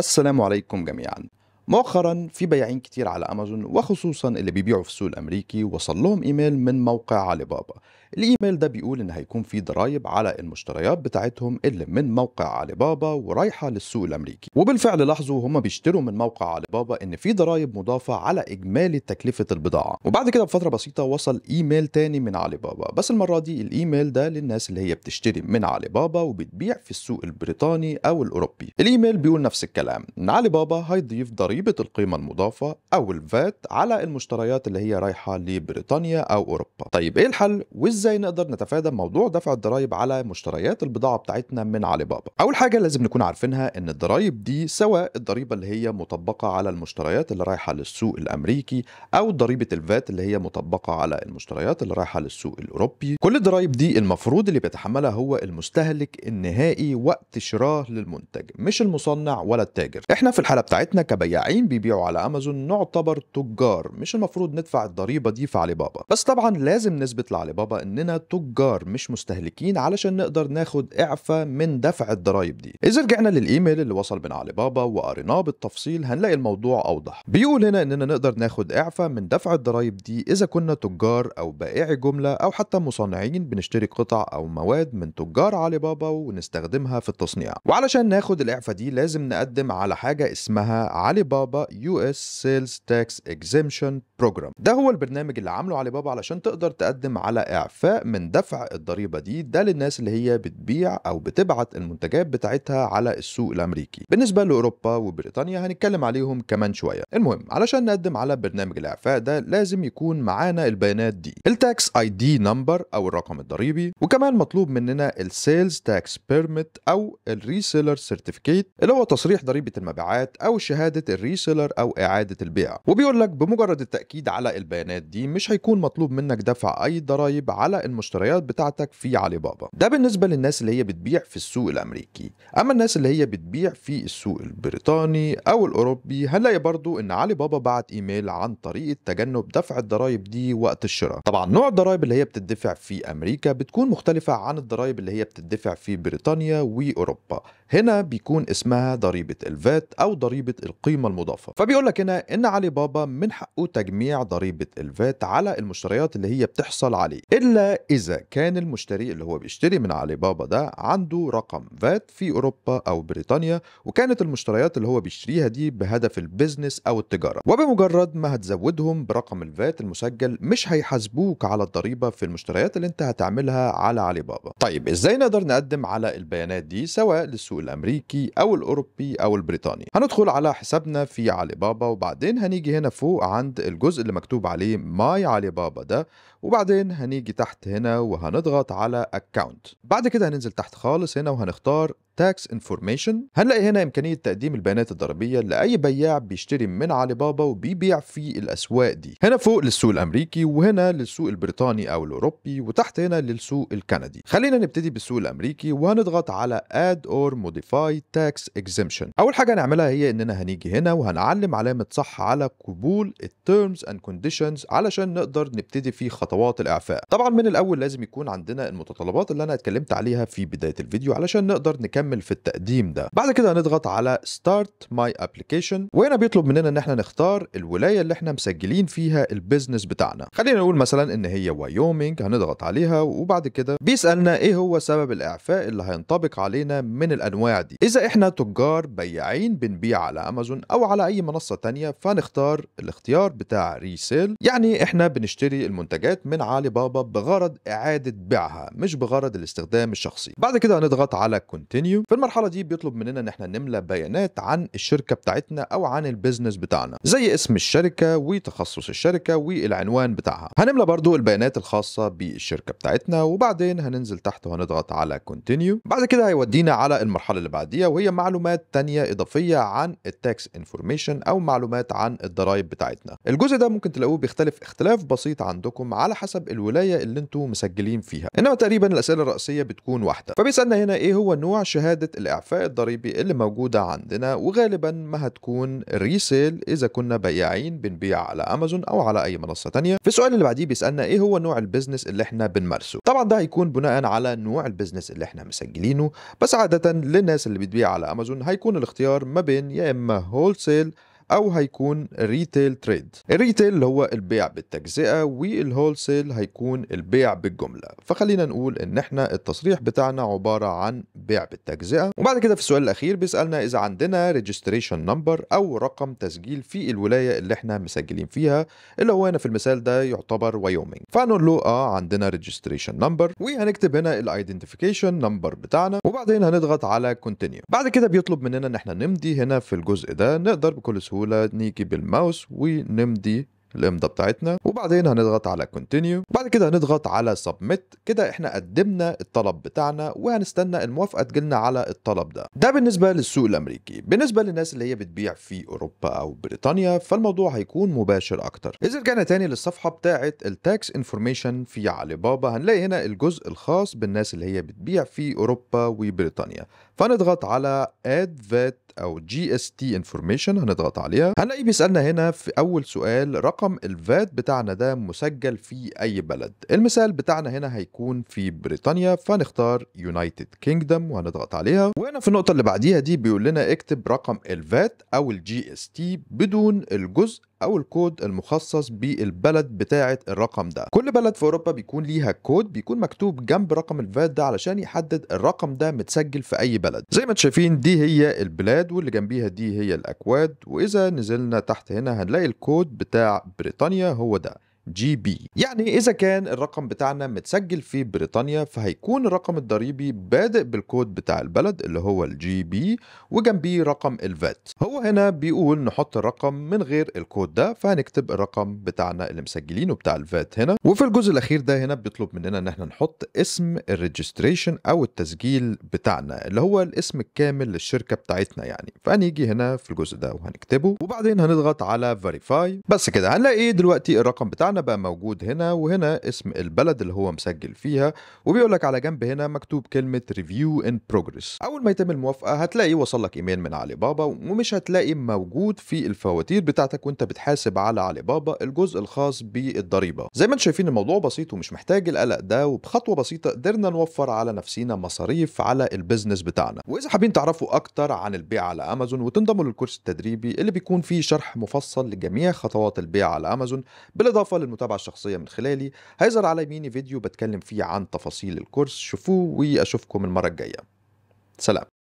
السلام عليكم جميعا مؤخرا في بياعين كتير على امازون وخصوصا اللي بيبيعوا في السوق الامريكي وصل لهم ايميل من موقع علي بابا الايميل ده بيقول ان هيكون في ضرايب على المشتريات بتاعتهم اللي من موقع علي بابا ورايحه للسوق الامريكي وبالفعل لاحظوا وهم بيشتروا من موقع علي بابا ان في ضرايب مضافه على اجمالي تكلفه البضاعه وبعد كده بفتره بسيطه وصل ايميل تاني من علي بابا بس المره دي الايميل ده للناس اللي هي بتشتري من علي بابا وبتبيع في السوق البريطاني او الاوروبي الايميل بيقول نفس الكلام ان علي بابا هيضيف ضريبه القيمه المضافه او الفات على المشتريات اللي هي رايحه لبريطانيا او اوروبا طيب ايه الحل ازاي نقدر نتفادى موضوع دفع الضرايب على مشتريات البضاعه بتاعتنا من علي بابا اول حاجه لازم نكون عارفينها ان الضرايب دي سواء الضريبه اللي هي مطبقه على المشتريات اللي رايحه للسوق الامريكي او ضريبه الفات اللي هي مطبقه على المشتريات اللي رايحه للسوق الاوروبي كل الضرايب دي المفروض اللي بيتحملها هو المستهلك النهائي وقت شراه للمنتج مش المصنع ولا التاجر احنا في الحاله بتاعتنا كبياعين بيبيعوا على امازون نعتبر تجار مش المفروض ندفع الضريبه دي في علي بابا بس طبعا لازم نثبت لعلي بابا ان اننا تجار مش مستهلكين علشان نقدر ناخد اعفاء من دفع الضرايب دي اذا رجعنا للايميل اللي وصل من علي بابا وقريناه بالتفصيل هنلاقي الموضوع اوضح بيقول هنا اننا نقدر ناخد اعفاء من دفع الضرايب دي اذا كنا تجار او بائعي جمله او حتى مصنعين بنشتري قطع او مواد من تجار علي بابا ونستخدمها في التصنيع وعلشان ناخد الاعفاء دي لازم نقدم على حاجه اسمها علي بابا يو اس سيلز تاكس اكزيمشن بروجرام ده هو البرنامج اللي عامله علي بابا علشان تقدر تقدم على اعفاء الاستخفاء من دفع الضريبه دي ده للناس اللي هي بتبيع او بتبعت المنتجات بتاعتها على السوق الامريكي بالنسبه لاوروبا وبريطانيا هنتكلم عليهم كمان شويه المهم علشان نقدم على برنامج الاعفاء ده لازم يكون معانا البيانات دي التاكس اي دي نمبر او الرقم الضريبي وكمان مطلوب مننا السيلز تاكس بيرميت او الريسيلر سيرتيفيكيت اللي هو تصريح ضريبه المبيعات او شهاده الريسيلر او اعاده البيع وبيقول لك بمجرد التاكيد على البيانات دي مش هيكون مطلوب منك دفع اي ضرائب على المشتريات بتاعتك في علي بابا ده بالنسبه للناس اللي هي بتبيع في السوق الامريكي اما الناس اللي هي بتبيع في السوق البريطاني او الاوروبي هنلاقي برضو ان علي بابا بعت ايميل عن طريقه تجنب دفع الضرائب دي وقت الشراء طبعا نوع الضرائب اللي هي بتدفع في امريكا بتكون مختلفه عن الضرائب اللي هي بتدفع في بريطانيا واوروبا هنا بيكون اسمها ضريبه الفات او ضريبه القيمه المضافه فبيقول لك هنا ان علي بابا من حقه تجميع ضريبه الفات على المشتريات اللي هي بتحصل عليه إلا إذا كان المشتري اللي هو بيشتري من علي بابا ده عنده رقم فات في أوروبا أو بريطانيا وكانت المشتريات اللي هو بيشتريها دي بهدف البيزنس أو التجارة وبمجرد ما هتزودهم برقم الفات المسجل مش هيحاسبوك على الضريبة في المشتريات اللي انت هتعملها على علي بابا طيب إزاي نقدر نقدم على البيانات دي سواء للسوق الأمريكي أو الأوروبي أو البريطاني هندخل على حسابنا في علي بابا وبعدين هنيجي هنا فوق عند الجزء اللي مكتوب عليه ماي علي بابا ده وبعدين هنيجي تحت هنا وهنضغط على account بعد كده هننزل تحت خالص هنا وهنختار Tax Information هنلاقي هنا إمكانية تقديم البيانات الضريبية لأي بياع بيشتري من علي بابا وبيبيع في الأسواق دي هنا فوق للسوق الأمريكي وهنا للسوق البريطاني أو الأوروبي وتحت هنا للسوق الكندي خلينا نبتدي بالسوق الأمريكي وهنضغط على Add or Modify Tax Exemption أول حاجة هنعملها هي إننا هنيجي هنا وهنعلم علامة صح على قبول التيرمز اند كونديشنز علشان نقدر نبتدي في خطوات الإعفاء طبعا من الأول لازم يكون عندنا المتطلبات اللي أنا اتكلمت عليها في بداية الفيديو علشان نقدر نكمل نكمل في التقديم ده بعد كده هنضغط على ستارت ماي ابلكيشن وهنا بيطلب مننا ان احنا نختار الولايه اللي احنا مسجلين فيها البيزنس بتاعنا خلينا نقول مثلا ان هي وايومينج هنضغط عليها وبعد كده بيسالنا ايه هو سبب الاعفاء اللي هينطبق علينا من الانواع دي اذا احنا تجار بياعين بنبيع على امازون او على اي منصه تانية فنختار الاختيار بتاع ريسيل يعني احنا بنشتري المنتجات من علي بابا بغرض اعاده بيعها مش بغرض الاستخدام الشخصي بعد كده هنضغط على كونتينيو ريفينيو في المرحله دي بيطلب مننا ان احنا نملى بيانات عن الشركه بتاعتنا او عن البيزنس بتاعنا زي اسم الشركه وتخصص الشركه والعنوان بتاعها هنملى برضو البيانات الخاصه بالشركه بتاعتنا وبعدين هننزل تحت وهنضغط على كونتينيو بعد كده هيودينا على المرحله اللي بعديها وهي معلومات تانية اضافيه عن التاكس انفورميشن او معلومات عن الضرايب بتاعتنا الجزء ده ممكن تلاقوه بيختلف اختلاف بسيط عندكم على حسب الولايه اللي انتم مسجلين فيها انما تقريبا الاسئله الرئيسيه بتكون واحده فبيسالنا هنا ايه هو نوع شهاده شهادة الإعفاء الضريبي اللي موجودة عندنا وغالبا ما هتكون ريسيل إذا كنا بياعين بنبيع على أمازون أو على أي منصة تانية في السؤال اللي بعديه بيسألنا إيه هو نوع البزنس اللي إحنا بنمارسه طبعا ده هيكون بناء على نوع البزنس اللي إحنا مسجلينه بس عادة للناس اللي بتبيع على أمازون هيكون الاختيار ما بين يا إما هول سيل او هيكون ريتيل تريد الريتيل اللي هو البيع بالتجزئه والهول سيل هيكون البيع بالجمله فخلينا نقول ان احنا التصريح بتاعنا عباره عن بيع بالتجزئه وبعد كده في السؤال الاخير بيسالنا اذا عندنا ريجستريشن نمبر او رقم تسجيل في الولايه اللي احنا مسجلين فيها اللي هو هنا في المثال ده يعتبر وايومنج فهنقول له اه عندنا ريجستريشن نمبر وهنكتب هنا الايدنتيفيكيشن نمبر بتاعنا وبعدين هنضغط على كونتينيو بعد كده بيطلب مننا ان احنا نمضي هنا في الجزء ده نقدر بكل سهوله بسهوله نيجي بالماوس ونمضي الامضه بتاعتنا وبعدين هنضغط على كونتينيو بعد كده هنضغط على سبميت كده احنا قدمنا الطلب بتاعنا وهنستنى الموافقه تجيلنا على الطلب ده ده بالنسبه للسوق الامريكي بالنسبه للناس اللي هي بتبيع في اوروبا او بريطانيا فالموضوع هيكون مباشر اكتر اذا رجعنا تاني للصفحه بتاعه التاكس انفورميشن في علي بابا هنلاقي هنا الجزء الخاص بالناس اللي هي بتبيع في اوروبا وبريطانيا فنضغط على اد فات او جي اس تي انفورميشن هنضغط عليها هنلاقي بيسالنا هنا في اول سؤال رقم رقم الفات بتاعنا ده مسجل في أي بلد المثال بتاعنا هنا هيكون في بريطانيا فنختار يونايتد كينجدم وهنضغط عليها وهنا في النقطة اللي بعديها دي بيقول لنا اكتب رقم الفات أو الجي اس تي بدون الجزء او الكود المخصص بالبلد بتاعه الرقم ده كل بلد في اوروبا بيكون ليها كود بيكون مكتوب جنب رقم الفات ده علشان يحدد الرقم ده متسجل في اي بلد زي ما شايفين دي هي البلاد واللي جنبيها دي هي الاكواد واذا نزلنا تحت هنا هنلاقي الكود بتاع بريطانيا هو ده جي بي يعني إذا كان الرقم بتاعنا متسجل في بريطانيا فهيكون الرقم الضريبي بادئ بالكود بتاع البلد اللي هو الجي بي وجنبيه رقم الفات هو هنا بيقول نحط الرقم من غير الكود ده فهنكتب الرقم بتاعنا اللي مسجلينه بتاع الفات هنا وفي الجزء الأخير ده هنا بيطلب مننا إن احنا نحط اسم الريجستريشن أو التسجيل بتاعنا اللي هو الاسم الكامل للشركة بتاعتنا يعني فهنيجي هنا في الجزء ده وهنكتبه وبعدين هنضغط على فيريفاي بس كده هنلاقي دلوقتي الرقم بتاعنا بتاعنا بقى موجود هنا وهنا اسم البلد اللي هو مسجل فيها وبيقول لك على جنب هنا مكتوب كلمه ريفيو ان بروجريس اول ما يتم الموافقه هتلاقي وصل لك ايميل من علي بابا ومش هتلاقي موجود في الفواتير بتاعتك وانت بتحاسب على علي بابا الجزء الخاص بالضريبه زي ما انتم شايفين الموضوع بسيط ومش محتاج القلق ده وبخطوه بسيطه قدرنا نوفر على نفسينا مصاريف على البيزنس بتاعنا واذا حابين تعرفوا اكتر عن البيع على امازون وتنضموا للكورس التدريبي اللي بيكون فيه شرح مفصل لجميع خطوات البيع على امازون بالاضافه المتابعة الشخصية من خلالي هيظهر على يميني فيديو بتكلم فيه عن تفاصيل الكورس شوفوه وأشوفكم المرة الجاية سلام